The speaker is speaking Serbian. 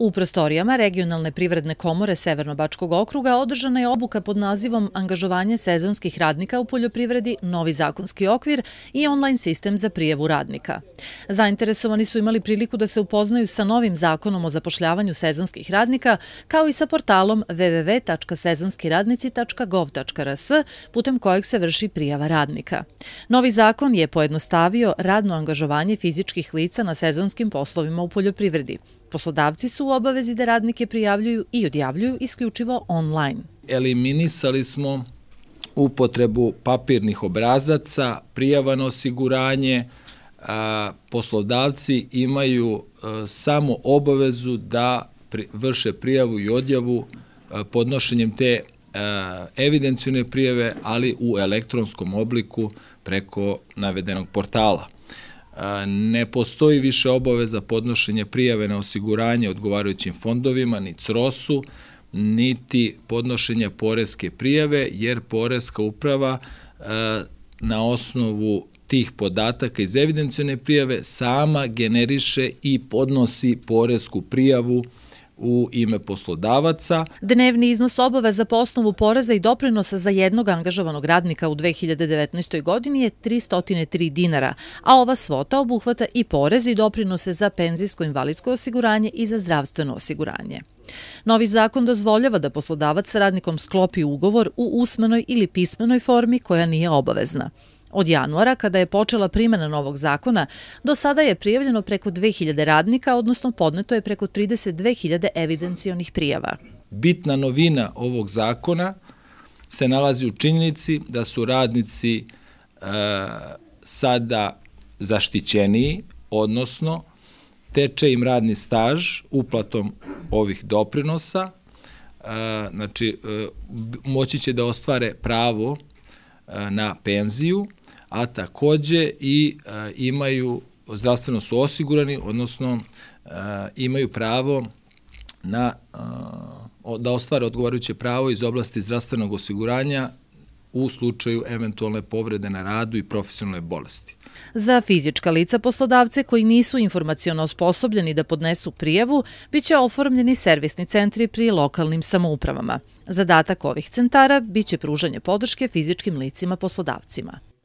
U prostorijama Regionalne privredne komore Severnobačkog okruga održana je obuka pod nazivom Angažovanje sezonskih radnika u poljoprivredi, novi zakonski okvir i online sistem za prijevu radnika. Zainteresovani su imali priliku da se upoznaju sa novim zakonom o zapošljavanju sezonskih radnika, kao i sa portalom www.sezonskiradnici.gov.rs, putem kojeg se vrši prijava radnika. Novi zakon je pojednostavio radno angažovanje fizičkih lica na sezonskim poslovima u poljoprivredi. Poslodavci su u obavezi da radnike prijavljuju i odjavljuju isključivo online. Eliminisali smo upotrebu papirnih obrazaca, prijava na osiguranje, poslodavci imaju e, samo obavezu da vrše prijavu i odjavu e, podnošenjem te e, evidencijone prijave, ali u elektronskom obliku preko navedenog portala. Ne postoji više obaveza podnošenja prijave na osiguranje odgovarajućim fondovima, ni CROS-u, niti podnošenja poreske prijave, jer poreska uprava na osnovu tih podataka iz evidencijone prijave sama generiše i podnosi poresku prijavu u ime poslodavaca. Dnevni iznos obaveza za osnovu poreza i doprinosa za jednog angažovanog radnika u 2019. godini je 303 dinara, a ova svota obuhvata i porez i doprinose za penzijsko-invalidsko osiguranje i za zdravstveno osiguranje. Novi zakon dozvoljava da poslodavac sa radnikom sklopi ugovor u usmenoj ili pismenoj formi koja nije obavezna. Od januara, kada je počela primjena novog zakona, do sada je prijavljeno preko 2000 radnika, odnosno podneto je preko 32.000 evidencijonih prijava. Bitna novina ovog zakona se nalazi u činjenici da su radnici e, sada zaštićeniji, odnosno teče im radni staž uplatom ovih doprinosa, e, znači e, moći će da ostvare pravo e, na penziju, a takođe i e, imaju, zdravstveno su osigurani, odnosno e, imaju pravo na, e, da ostvare odgovarajuće pravo iz oblasti zdravstvenog osiguranja u slučaju eventualne povrede na radu i profesionalne bolesti. Za fizička lica poslodavce koji nisu informacijono osposobljeni da podnesu prijavu, bit će oformljeni servisni centri pri lokalnim samoupravama. Zadatak ovih centara biće pružanje podrške fizičkim licima poslodavcima.